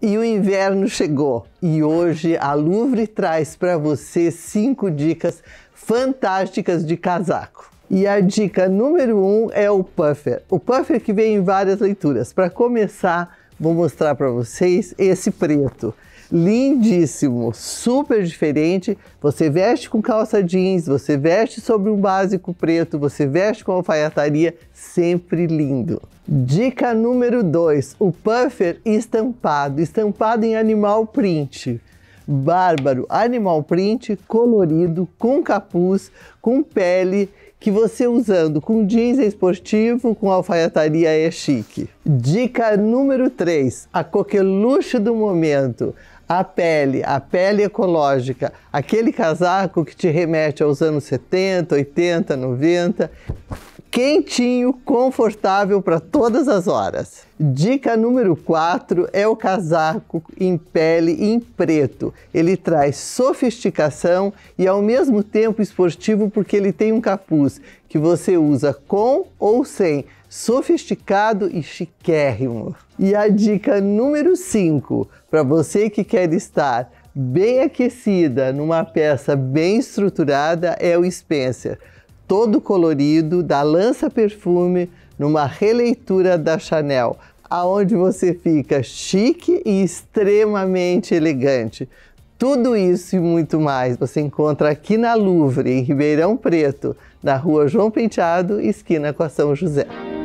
E o inverno chegou e hoje a Louvre traz para você cinco dicas fantásticas de casaco. E a dica número um é o puffer. O puffer que vem em várias leituras. Para começar, Vou mostrar para vocês esse preto. Lindíssimo, super diferente. Você veste com calça jeans, você veste sobre um básico preto, você veste com alfaiataria, sempre lindo. Dica número 2, o puffer estampado, estampado em animal print bárbaro, animal print, colorido, com capuz, com pele que você usando com jeans esportivo, com alfaiataria é chique. Dica número 3, a coqueluche do momento. A pele, a pele ecológica, aquele casaco que te remete aos anos 70, 80, 90 quentinho, confortável para todas as horas. Dica número 4 é o casaco em pele em preto. Ele traz sofisticação e ao mesmo tempo esportivo porque ele tem um capuz que você usa com ou sem, sofisticado e chiquérrimo. E a dica número 5, para você que quer estar bem aquecida numa peça bem estruturada é o Spencer todo colorido da Lança Perfume numa releitura da Chanel, aonde você fica chique e extremamente elegante. Tudo isso e muito mais você encontra aqui na Louvre, em Ribeirão Preto, na rua João Penteado, esquina com a São José.